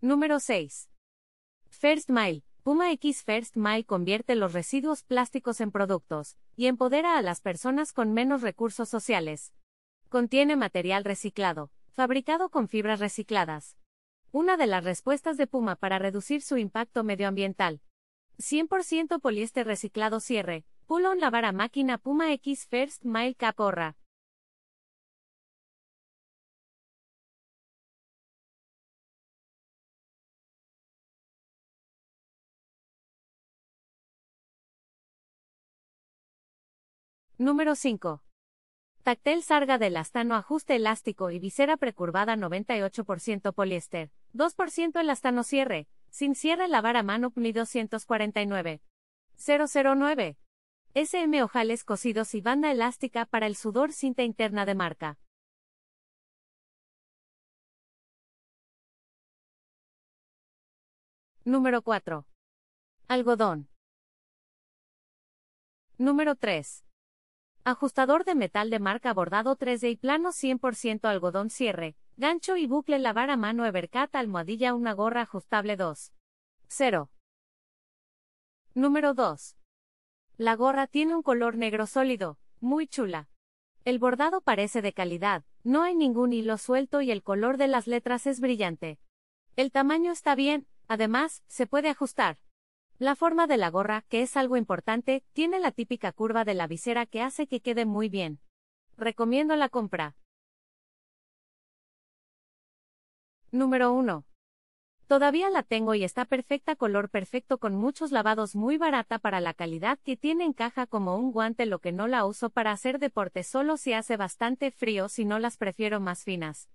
Número 6. First Mile. Puma X First Mile convierte los residuos plásticos en productos y empodera a las personas con menos recursos sociales. Contiene material reciclado, fabricado con fibras recicladas. Una de las respuestas de Puma para reducir su impacto medioambiental. 100% poliéster reciclado cierre. Pulón lavar máquina Puma X First Mile Caporra. Número 5. Tactel sarga de elastano ajuste elástico y visera precurvada 98% poliéster, 2% elastano cierre, sin cierre lavar a mano PNI 249. 009. SM ojales cosidos y banda elástica para el sudor cinta interna de marca. Número 4. Algodón. Número 3. Ajustador de metal de marca bordado 3D y plano 100% algodón cierre, gancho y bucle lavar a mano Evercat almohadilla una gorra ajustable 2. 0. Número 2. La gorra tiene un color negro sólido, muy chula. El bordado parece de calidad, no hay ningún hilo suelto y el color de las letras es brillante. El tamaño está bien, además, se puede ajustar. La forma de la gorra, que es algo importante, tiene la típica curva de la visera que hace que quede muy bien. Recomiendo la compra. Número 1. Todavía la tengo y está perfecta color perfecto con muchos lavados muy barata para la calidad que tiene caja como un guante lo que no la uso para hacer deporte solo si hace bastante frío si no las prefiero más finas.